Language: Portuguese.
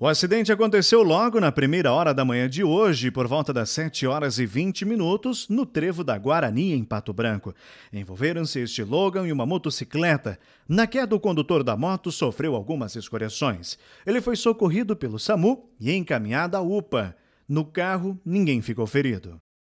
O acidente aconteceu logo na primeira hora da manhã de hoje, por volta das 7 horas e 20 minutos, no trevo da Guarani, em Pato Branco. Envolveram-se este Logan e uma motocicleta. Na queda, o condutor da moto sofreu algumas escoriações. Ele foi socorrido pelo SAMU e encaminhado à UPA. No carro, ninguém ficou ferido.